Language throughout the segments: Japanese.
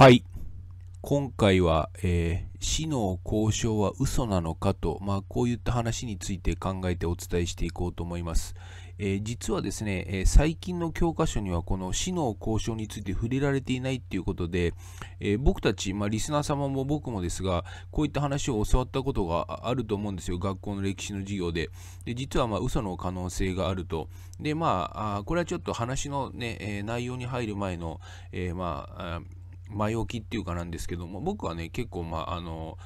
はい。今回は、えー、死の交渉は嘘なのかと、まあ、こういった話について考えてお伝えしていこうと思います。えー、実はですね、えー、最近の教科書にはこの死の交渉について触れられていないっていうことで、え僕たち、まあ、リスナー様も僕もですが、こういった話を教わったことがあると思うんですよ。学校の歴史の授業で。で実は、まあ、嘘の可能性があると。で、まあ、あこれはちょっと話のね、え内容に入る前の、えまあ前置きっていうかなんですけども、僕はね、結構、まあ、あの、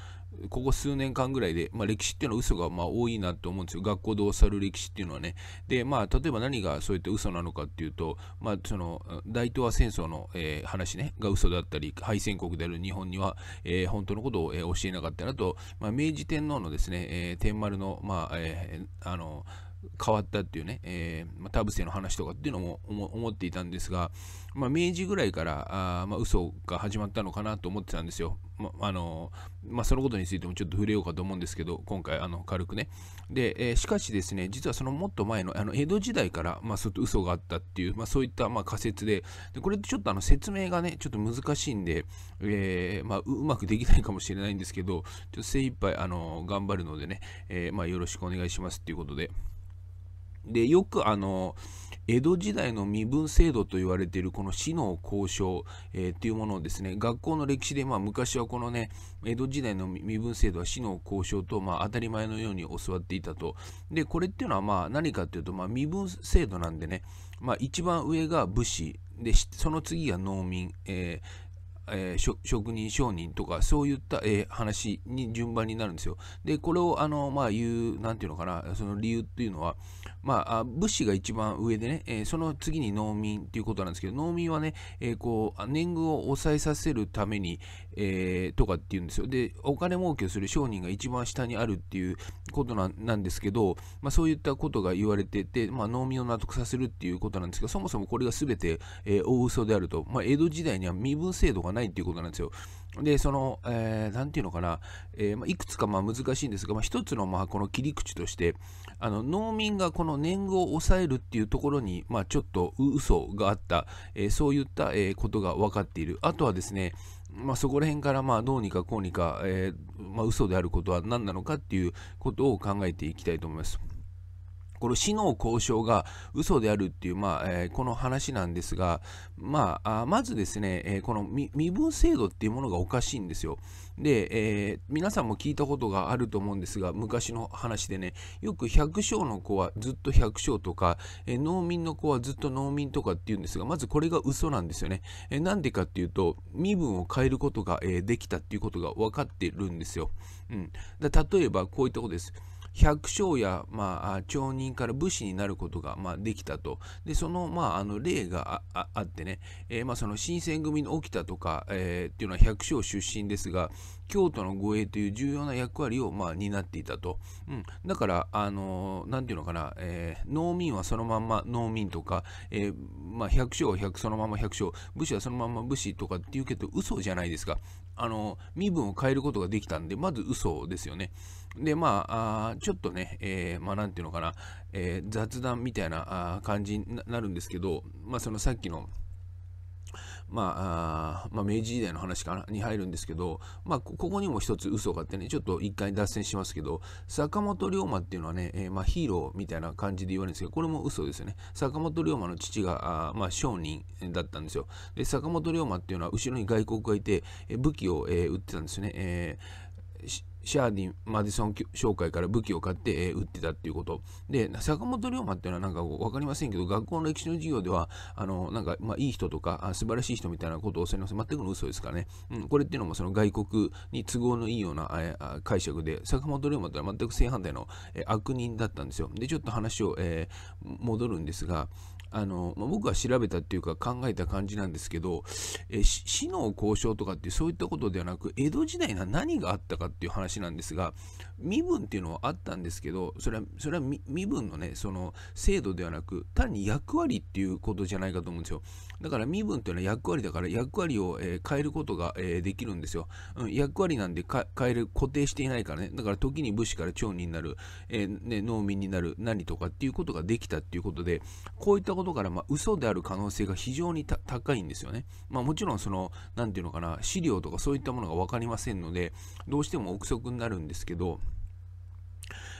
ここ数年間ぐらいで、まあ、歴史っていうのは嘘がまあ多いなと思うんですよ。学校で教わる歴史っていうのはね。で、まあ、例えば何がそうやって嘘なのかっていうと、まあ、その、大東亜戦争の、えー、話ね、が嘘だったり、敗戦国である日本には、えー、本当のことを、えー、教えなかったなと、まあ、明治天皇のですね、えー、天丸の、まあ、えー、あの、変わったっていうね、えーまあ、田臥の話とかっていうのも思っていたんですが、まあ、明治ぐらいからあ、まあ、嘘が始まったのかなと思ってたんですよ。まあのまあ、そのことについてもちょっと触れようかと思うんですけど、今回あの軽くね。で、えー、しかしですね、実はそのもっと前のあの江戸時代から、まあ、そと嘘があったっていう、まあ、そういったまあ仮説でで、これってちょっとあの説明がね、ちょっと難しいんで、えーまあ、うまくできないかもしれないんですけど、ちょっと精一杯あの頑張るのでね、えーまあ、よろしくお願いしますっていうことで。でよくあの江戸時代の身分制度と言われているこの死の交渉、えー、っていうものをですね学校の歴史で、まあ、昔はこのね江戸時代の身分制度は死の交渉と、まあ、当たり前のように教わっていたとでこれっていうのはまあ何かっていうと、まあ、身分制度なんでね、まあ、一番上が武士でその次が農民、えーえー、職人商人とかそういった、えー、話に順番になるんですよ。でこれをあの、まあ、言う何て言うのかなその理由っていうのは、まあ、物資が一番上でね、えー、その次に農民っていうことなんですけど農民はね、えこう年貢を抑えさせるために、えとかっていうんですよ。でお金儲けをする商人が一番下にあるっていうことなんですけど、まあ、そういったことが言われてて、まあ、農民を納得させるっていうことなんですけどそもそもこれが全て、え大嘘であると、まあ、江戸時代には身分制度がないっていうことなんですよ。で、その、えー、ていうのかな、えー、まあ、いくつかまあ難しいんですが、まあ、一つのまあこの切り口として、あの農民がこの年貢を抑えるっていうところに、まあ、ちょっと嘘があった、えー、そういった、えことが分かっている。あとはですね、まあ、そこら辺からまあどうにかこうにか、えーまあ、嘘であることは何なのかっていうことを考えていきたいと思います。この死の交渉が嘘であるっていう、まあえー、この話なんですが、まあ、あまずですね、えー、この身分制度っていうものがおかしいんですよ。で、えー、皆さんも聞いたことがあると思うんですが、昔の話でね、よく百姓の子はずっと百姓とか、え農民の子はずっと農民とかっていうんですが、まずこれが嘘なんですよね。えなんでかっていうと、身分を変えることが、えできたっていうことが分かってるんですよ。うん、だ例えばこういったことです。百姓や、まあ、町人から武士になることが、まあ、できたと。で、その、まあ、あの例があってね、えー、まあ、その新選組の沖田とか、えー、っていうのは百姓出身ですが、京都の護衛という重要な役割を、まあ、担っていたと。うん、だから、あのー、ていうのかな、えー、農民はそのまんま農民とか、えー、まあ、百姓は百そのまま百姓、武士はそのまま武士とかって言うけど、嘘じゃないですか。あの、身分を変えることができたんで、まず嘘ですよね。で、まあ、あちょっとね、えー、まあ、なんていうのかな、えー、雑談みたいなあ感じになるんですけど、まあ、そのさっきの、まあ、まあ、明治時代の話かなに入るんですけど、まあ、ここにも一つ嘘があってね、ちょっと一回脱線しますけど、坂本龍馬っていうのはね、えー、まあ、ヒーローみたいな感じで言われるんですけど、これも嘘ですよね。坂本龍馬の父が、あまあ、商人だったんですよ。で、坂本龍馬っていうのは後ろに外国がいて、武器を、えー、売ってたんですよね。えーシャーディン・マディソン商会から武器を買って、えー、撃ってたっていうこと。で、坂本龍馬っていうのはなんか分かりませんけど、学校の歴史の授業では、あの、なんか、まあ、いい人とかあ、素晴らしい人みたいなことをおっしゃいます。全くの嘘ですからね。うん、これっていうのも、その外国に都合のいいような、え解釈で、坂本龍馬ってのは全く正反対の、えー、悪人だったんですよ。で、ちょっと話を、えー、戻るんですが、あの、まあ、僕が調べたっていうか考えた感じなんですけど、え死の交渉とかってそういったことではなく、江戸時代が何があったかっていう話なんですが、身分っていうのはあったんですけど、それは、それは身分のね、その制度ではなく、単に役割っていうことじゃないかと思うんですよ。だから身分っていうのは役割だから、役割を、え変えることが、えできるんですよ。うん、役割なんで変える、固定していないからね。だから時に武士から町人になる、えー、ね、農民になる、何とかっていうことができたっていうことで、こういったことことから、まあ、嘘である可能性が非常に高いんですよね。まあ、もちろん、その、なんていうのかな、資料とかそういったものが分かりませんので、どうしても憶測になるんですけど、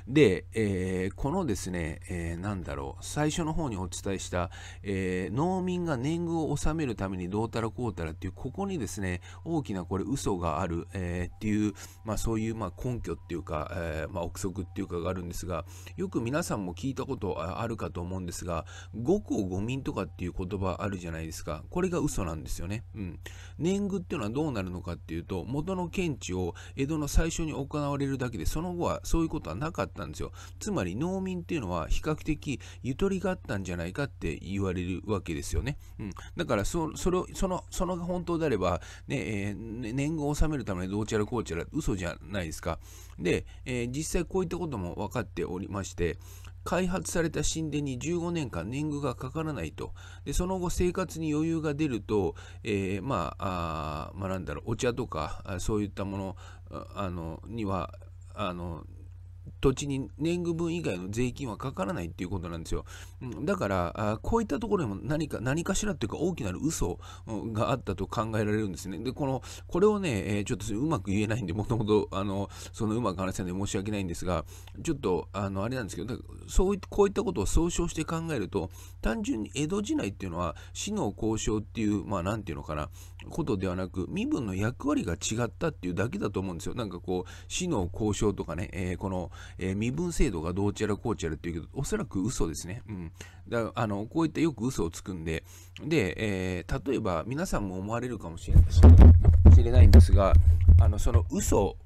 で、えー、このですね、えー、なんだろう、最初の方にお伝えした、えー、農民が年貢を納めるためにどうたらこうたらっていう、ここにですね、大きなこれ嘘がある、えー、っていう、まあそういうまあ根拠っていうか、えー、まあ憶測っていうかがあるんですが、よく皆さんも聞いたことあるかと思うんですが、五公五民とかっていう言葉あるじゃないですか。これが嘘なんですよね。うん。年貢っていうのはどうなるのかっていうと、元の検地を江戸の最初に行われるだけで、その後はそういうことはなかったったんですよ。つまり農民っていうのは比較的ゆとりがあったんじゃないかって言われるわけですよね。うん、だからそ、それその、その本当であれば、ね、えー、年貢を納めるためにどうちゃらこうちゃら嘘じゃないですか。で、えー、実際こういったことも分かっておりまして、開発された神殿に15年間年貢がかからないと。で、その後生活に余裕が出ると、えー、まあ、あまあなんだろう、お茶とか、そういったもの、あの、には、あの、土地に年貢分以外の税金はかからないっていうことなんですよ。だから、こういったところにも何か、何かしらっていうか大きなる嘘があったと考えられるんですね。で、この、これをね、えちょっとうまく言えないんで、もともと、あの、そのうまく話せないんで申し訳ないんですが、ちょっと、あの、あれなんですけど、そういこういったことを総称して考えると、単純に江戸時代っていうのは、死の交渉っていう、まあ、なんていうのかな、ことではなく、身分の役割が違ったっていうだけだと思うんですよ。なんかこう、死の交渉とかね、えー、この、えー、身分制度がどうちゃらこうちゃらっていうけど、おそらく嘘ですね。うん。だあの、こういったよく嘘をつくんで、で、えー、例えば皆さんも思われるかもしれないんですが、あの、その嘘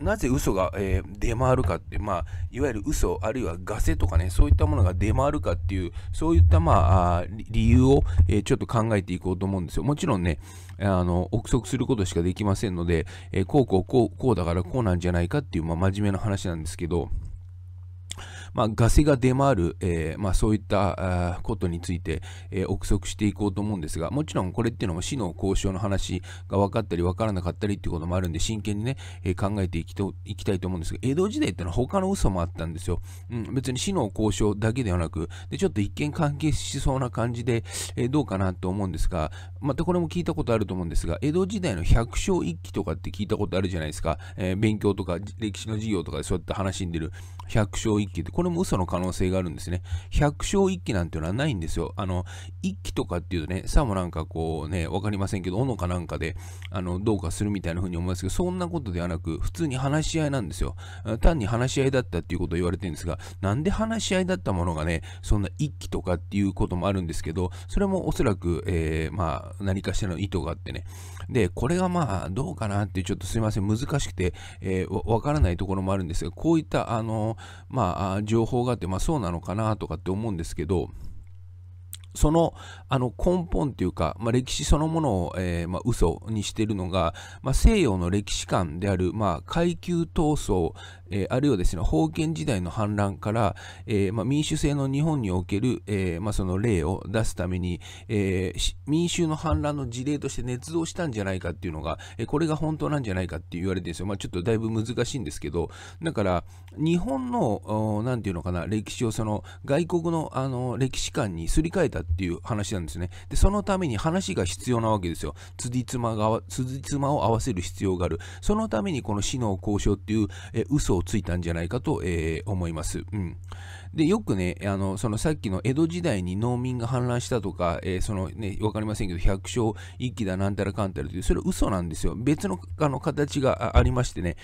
なぜ嘘が、えー、出回るかって、まあ、いわゆる嘘、あるいはガセとかね、そういったものが出回るかっていう、そういった、まあ、理由を、えー、ちょっと考えていこうと思うんですよ。もちろんね、あの、憶測することしかできませんので、えー、こうこうこう、こうだからこうなんじゃないかっていう、まあ、真面目な話なんですけど、まあ、ガセが出回る、えー、まあ、そういったことについて、えー、憶測していこうと思うんですが、もちろんこれっていうのも市の交渉の話が分かったり分からなかったりっていうこともあるんで、真剣にね、えー、考えていきといきたいと思うんですが、江戸時代ってのは他の嘘もあったんですよ。うん、別に市の交渉だけではなく、でちょっと一見関係しそうな感じで、えどうかなと思うんですが、またこれも聞いたことあると思うんですが、江戸時代の百姓一揆とかって聞いたことあるじゃないですか、え勉強とか歴史の授業とかでそういった話に出る。百勝一揆って、これも嘘の可能性があるんですね。百勝一揆なんていうのはないんですよ。あの、一揆とかっていうとね、さもなんかこうね、わかりませんけど、斧かなんかで、あの、どうかするみたいな風に思いますけど、そんなことではなく、普通に話し合いなんですよ。単に話し合いだったっていうことを言われてるんですが、なんで話し合いだったものがね、そんな一揆とかっていうこともあるんですけど、それもおそらく、えー、まあ、何かしらの意図があってね、で、これがまあ、どうかなって、ちょっとすいません、難しくて、えー、わからないところもあるんですが、こういった、あの、まあ、情報があって、まあ、そうなのかなとかって思うんですけど、そのあの根本というか、まあ、歴史そのものを、えーまあ、嘘にしているのが、まあ、西洋の歴史観である、まあ、階級闘争、えー、あるいはですね封建時代の反乱から、えーまあ、民主制の日本における、えーまあ、その例を出すために、えー、民衆の反乱の事例として捏造したんじゃないかっていうのが、えー、これが本当なんじゃないかって言われてるんですよ、まあ、ちょっとだいぶ難しいんですけどだから日本のんていうのかな歴史をその外国のあの歴史観にすり替えたったっていう話なんですね。で、そのために話が必要なわけですよ。つまが、つまを合わせる必要がある。そのためにこの死の交渉っていう、え嘘をついたんじゃないかと、えー、思います。うん。で、よくね、あの、そのさっきの江戸時代に農民が氾濫したとか、えー、そのね、わかりませんけど、百姓一揆だなんたらかんたらという、それ嘘なんですよ。別のあの形がありましてね、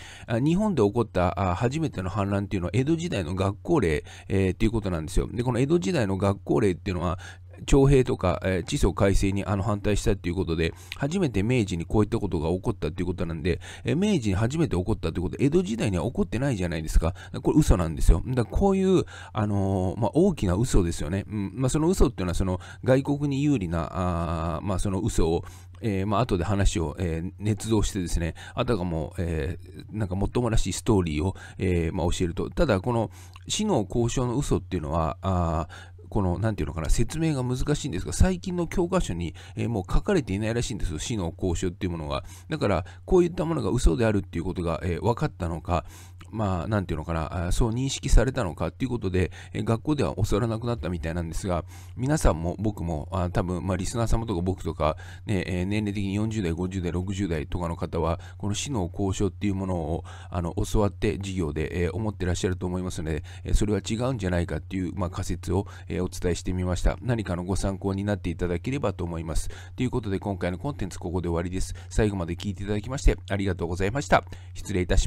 日本で起こった初めての反乱っていうのは江戸時代の学校令、えー、っていうことなんですよ。で、この江戸時代の学校令っていうのは、徴兵とか、えー、地租改正にあの反対したということで、初めて明治にこういったことが起こったということなんで、えー、明治に初めて起こったということは、江戸時代には起こってないじゃないですか。これ嘘なんですよ。だこういう、あのー、まあ、大きな嘘ですよね。うんまあ、その嘘っていうのは、その外国に有利な、あまあ、その嘘を、えーまあ後で話を、えー、捏造してですね、あたかも、えー、なんかもっともらしいストーリーを、えーまあ、教えると、ただこの死の交渉の嘘っていうのは、あこの、なんていうのかな、説明が難しいんですが、最近の教科書に、えー、もう書かれていないらしいんですよ、死の交渉っていうものが。だから、こういったものが嘘であるっていうことが、えー、分かったのか、まあ、なんていうのかな、そう認識されたのかっていうことで、学校では教わらなくなったみたいなんですが、皆さんも僕も、あ多分、まあ、リスナー様とか僕とか、ね、え年齢的に40代、50代、60代とかの方は、この死の交渉っていうものをあの教わって授業で、え思ってらっしゃると思いますので、えそれは違うんじゃないかっていう、まあ、仮説を、えお伝えしてみました。何かのご参考になっていただければと思います。ということで、今回のコンテンツここで終わりです。最後まで聞いていただきましてありがとうございました。失礼いたします。